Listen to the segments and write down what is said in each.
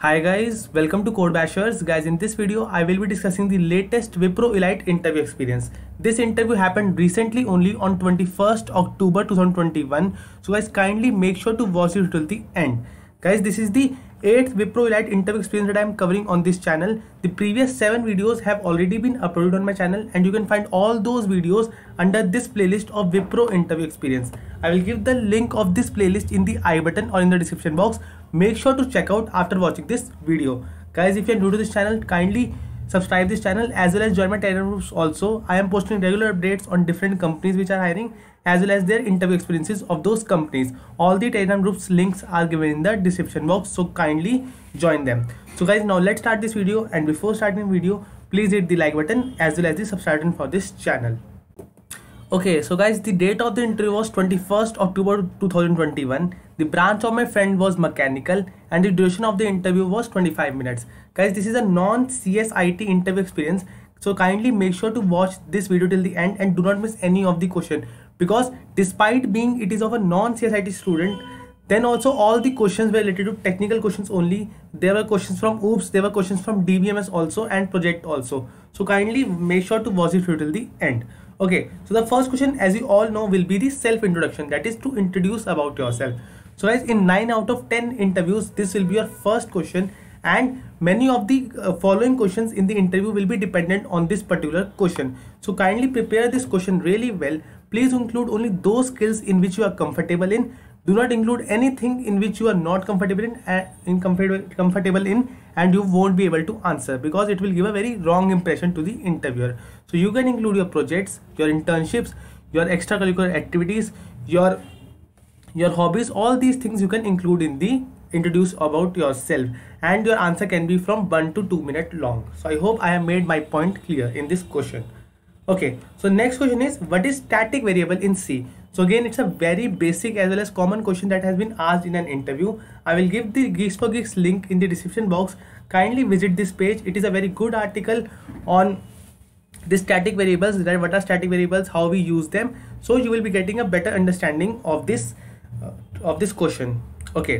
Hi guys, welcome to Code Bashers. Guys, in this video, I will be discussing the latest Wipro Elite interview experience. This interview happened recently only on 21st October 2021. So guys, kindly make sure to watch it till the end. Guys, this is the 8th Wipro Elite interview experience that I am covering on this channel. The previous 7 videos have already been uploaded on my channel and you can find all those videos under this playlist of Wipro interview experience. I will give the link of this playlist in the i button or in the description box. Make sure to check out after watching this video. Guys, if you are new to this channel, kindly subscribe this channel as well as join my telegram groups also i am posting regular updates on different companies which are hiring as well as their interview experiences of those companies all the telegram groups links are given in the description box so kindly join them so guys now let's start this video and before starting the video please hit the like button as well as the subscribe button for this channel Okay, so guys, the date of the interview was 21st October 2021. The branch of my friend was mechanical and the duration of the interview was 25 minutes. Guys, this is a non-CSIT interview experience. So kindly make sure to watch this video till the end and do not miss any of the question because despite being it is of a non-CSIT student, then also all the questions were related to technical questions only. There were questions from OOPS, there were questions from DBMS also and project also. So kindly make sure to watch this video till the end okay so the first question as you all know will be the self introduction that is to introduce about yourself so guys in 9 out of 10 interviews this will be your first question and many of the uh, following questions in the interview will be dependent on this particular question so kindly prepare this question really well please include only those skills in which you are comfortable in do not include anything in which you are not comfortable in, uh, in comfortable in and you won't be able to answer because it will give a very wrong impression to the interviewer so you can include your projects your internships your extracurricular activities your your hobbies all these things you can include in the introduce about yourself and your answer can be from 1 to 2 minute long so i hope i have made my point clear in this question okay so next question is what is static variable in c so again, it's a very basic as well as common question that has been asked in an interview. I will give the Geeks for Geeks link in the description box. Kindly visit this page. It is a very good article on the static variables, that what are static variables, how we use them. So you will be getting a better understanding of this uh, of this question. Okay.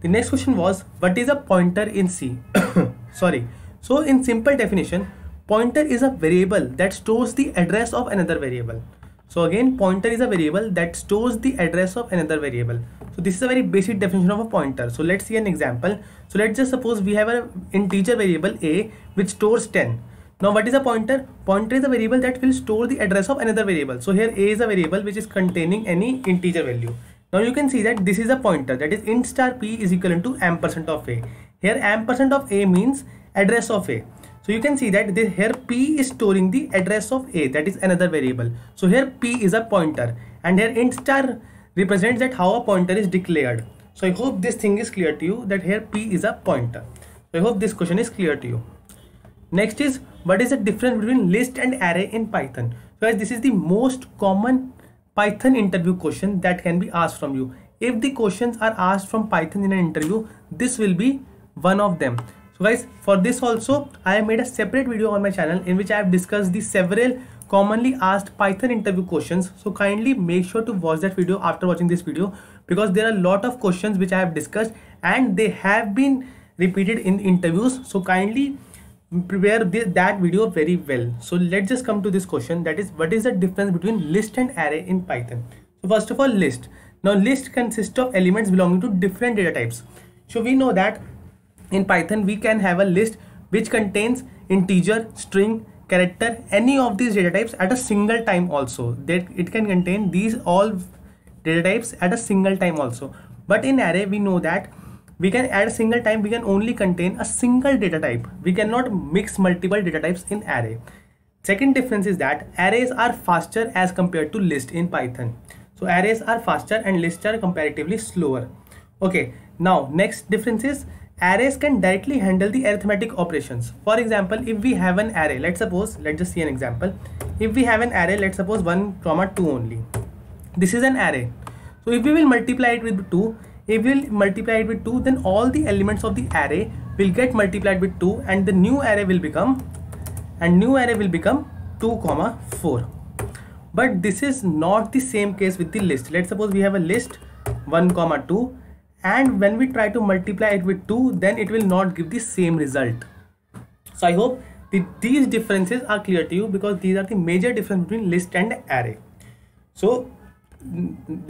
The next question was, what is a pointer in C? Sorry. So in simple definition, pointer is a variable that stores the address of another variable. So again pointer is a variable that stores the address of another variable. So this is a very basic definition of a pointer. So let's see an example. So let's just suppose we have an integer variable a which stores 10. Now what is a pointer? Pointer is a variable that will store the address of another variable. So here a is a variable which is containing any integer value. Now you can see that this is a pointer that is int star p is equivalent to ampersand of a. Here ampersand of a means address of a. So you can see that this, here p is storing the address of a that is another variable. So here p is a pointer and here int star represents that how a pointer is declared. So I hope this thing is clear to you that here p is a pointer. So I hope this question is clear to you. Next is what is the difference between list and array in Python? So this is the most common Python interview question that can be asked from you. If the questions are asked from Python in an interview, this will be one of them guys for this also i have made a separate video on my channel in which i have discussed the several commonly asked python interview questions so kindly make sure to watch that video after watching this video because there are a lot of questions which i have discussed and they have been repeated in interviews so kindly prepare that video very well so let's just come to this question that is what is the difference between list and array in python so first of all list now list consists of elements belonging to different data types so we know that in python we can have a list which contains integer string character any of these data types at a single time also that it can contain these all data types at a single time also but in array we know that we can at a single time we can only contain a single data type we cannot mix multiple data types in array second difference is that arrays are faster as compared to list in python so arrays are faster and lists are comparatively slower okay now next difference is arrays can directly handle the arithmetic operations. For example, if we have an array, let's suppose, let's just see an example. If we have an array, let's suppose 1 comma 2 only. This is an array. So if we will multiply it with 2, if we will multiply it with 2, then all the elements of the array will get multiplied with 2 and the new array will become, and new array will become 2 comma 4. But this is not the same case with the list. Let's suppose we have a list 1 comma 2 and when we try to multiply it with 2 then it will not give the same result so i hope the, these differences are clear to you because these are the major difference between list and array so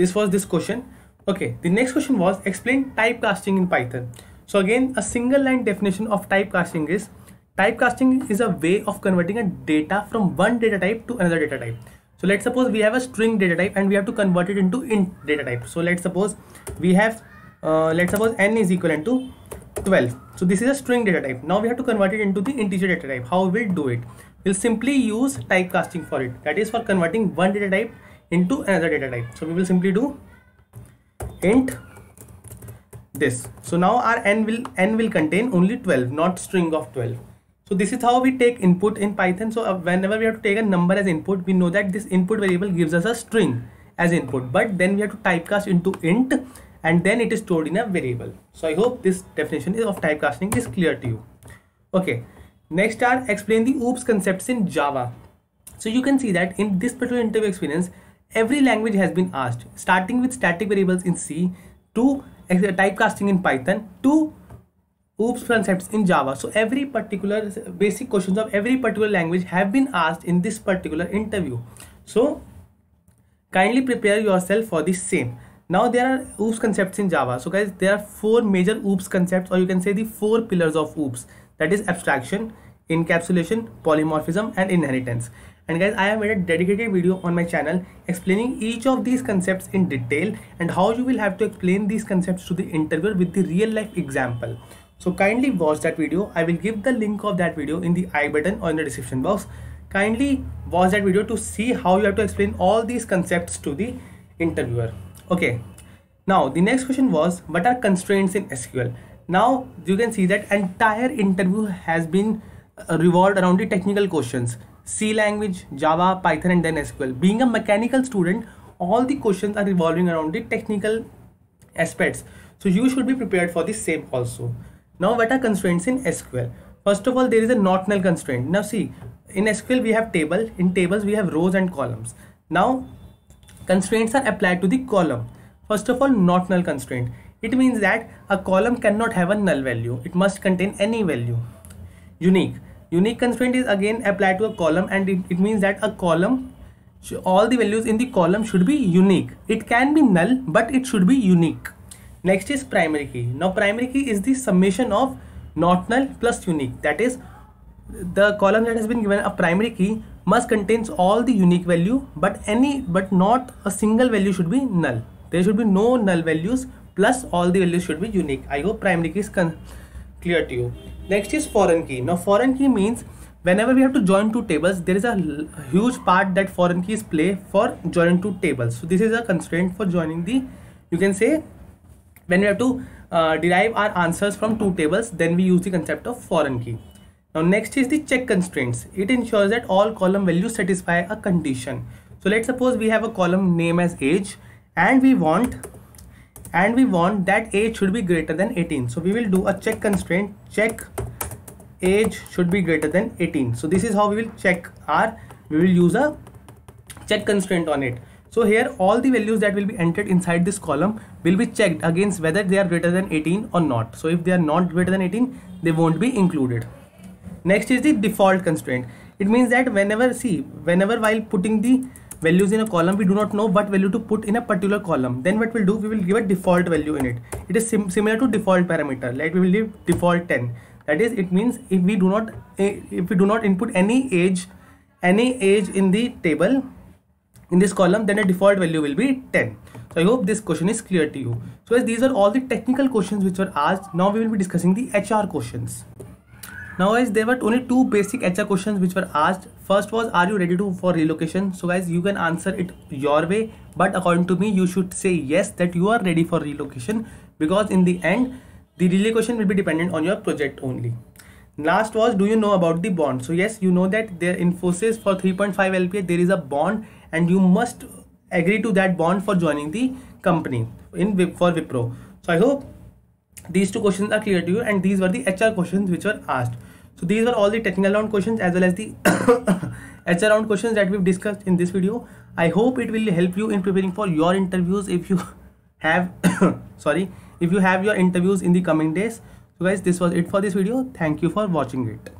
this was this question okay the next question was explain typecasting in python so again a single line definition of typecasting is typecasting is a way of converting a data from one data type to another data type so let's suppose we have a string data type and we have to convert it into int data type so let's suppose we have uh, let's suppose n is equivalent to 12 so this is a string data type now we have to convert it into the integer data type how we do it we'll simply use typecasting for it that is for converting one data type into another data type so we will simply do int this so now our n will n will contain only 12 not string of 12 so this is how we take input in python so uh, whenever we have to take a number as input we know that this input variable gives us a string as input but then we have to typecast into int and then it is stored in a variable so i hope this definition of typecasting is clear to you okay next are explain the oops concepts in java so you can see that in this particular interview experience every language has been asked starting with static variables in c to typecasting in python to oops concepts in java so every particular basic questions of every particular language have been asked in this particular interview so kindly prepare yourself for the same now there are oops concepts in java so guys there are four major oops concepts or you can say the four pillars of oops that is abstraction encapsulation polymorphism and inheritance and guys i have made a dedicated video on my channel explaining each of these concepts in detail and how you will have to explain these concepts to the interviewer with the real life example so kindly watch that video i will give the link of that video in the i button or in the description box kindly watch that video to see how you have to explain all these concepts to the interviewer okay now the next question was what are constraints in sql now you can see that entire interview has been uh, revolved around the technical questions c language java python and then sql being a mechanical student all the questions are revolving around the technical aspects so you should be prepared for the same also now what are constraints in sql first of all there is a not null constraint now see in sql we have table in tables we have rows and columns now constraints are applied to the column first of all not null constraint it means that a column cannot have a null value it must contain any value unique unique constraint is again applied to a column and it, it means that a column all the values in the column should be unique it can be null but it should be unique next is primary key now primary key is the summation of not null plus unique that is the column that has been given a primary key must contains all the unique value but any but not a single value should be null there should be no null values plus all the values should be unique i hope primary key is clear to you next is foreign key now foreign key means whenever we have to join two tables there is a huge part that foreign keys play for joining two tables so this is a constraint for joining the you can say when we have to uh, derive our answers from two tables then we use the concept of foreign key now next is the check constraints. It ensures that all column values satisfy a condition. So let's suppose we have a column name as age and we want and we want that age should be greater than 18. So we will do a check constraint check age should be greater than 18. So this is how we will check our we will use a check constraint on it. So here all the values that will be entered inside this column will be checked against whether they are greater than 18 or not. So if they are not greater than 18 they won't be included next is the default constraint it means that whenever see whenever while putting the values in a column we do not know what value to put in a particular column then what we'll do we will give a default value in it it is sim similar to default parameter like we will give default 10 that is it means if we do not eh, if we do not input any age any age in the table in this column then a default value will be 10 so i hope this question is clear to you so as these are all the technical questions which were asked now we will be discussing the hr questions now guys, there were only two basic HR questions which were asked. First was, are you ready to for relocation? So guys, you can answer it your way. But according to me, you should say yes that you are ready for relocation because in the end, the relocation will be dependent on your project only. Last was, do you know about the bond? So yes, you know that there in Infosys for 3.5 LPA, there is a bond and you must agree to that bond for joining the company in for Wipro. So I hope these two questions are clear to you and these were the HR questions which were asked. So these were all the technical round questions as well as the HR round questions that we've discussed in this video. I hope it will help you in preparing for your interviews if you have sorry if you have your interviews in the coming days. So guys this was it for this video. Thank you for watching it.